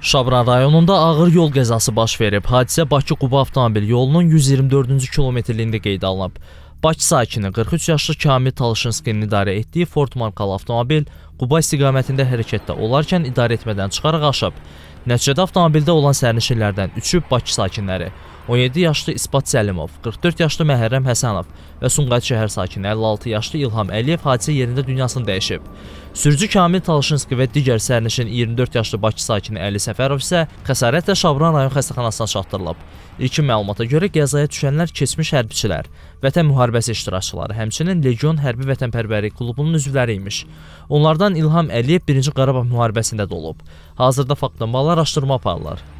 Şabra rayonunda ağır yol qəzası baş verib. Hadisə Bakı-Quba avtomobil yolunun 124-cü kilometrliyində qeydə alınıb. Bakı sakini 43 yaşlı Kamil Talışınskinin idarə etdiyi Ford markalı avtomobil Quba istiqamətində hərəkətdə olarkən idarə etmədən çıxaraq aşıb. Nəticədə avtomobildə olan sərnişinlərdən üçü Bakı sakinləri. 17 yaşlı İspat Səlimov, 44 yaşlı Məhərrəm Həsənov və Sumqayıt şəhər sakini 56 yaşlı İlham Əliyev hadisə yerində dünyasını dəyişib. Sürücü Kamil Talışinski və digər sərnişin 24 yaşlı Bakı sakini Əli Səfərov isə xəsarətlə Şabran rayon xəstəxanasına çatdırılıb. İlkin məlumata görə qəzaya düşənlər keçmiş hərbiçilər, Vətən müharibəsi iştirakçıları, həmçinin Legion Hərbi Vətənpərvərlik klubunun üzvləri imiş. Onlardan İlham Əliyev 1-ci Qarabağ müharibəsində də olub. Hazırda faktla bağlı araşdırma aparılır.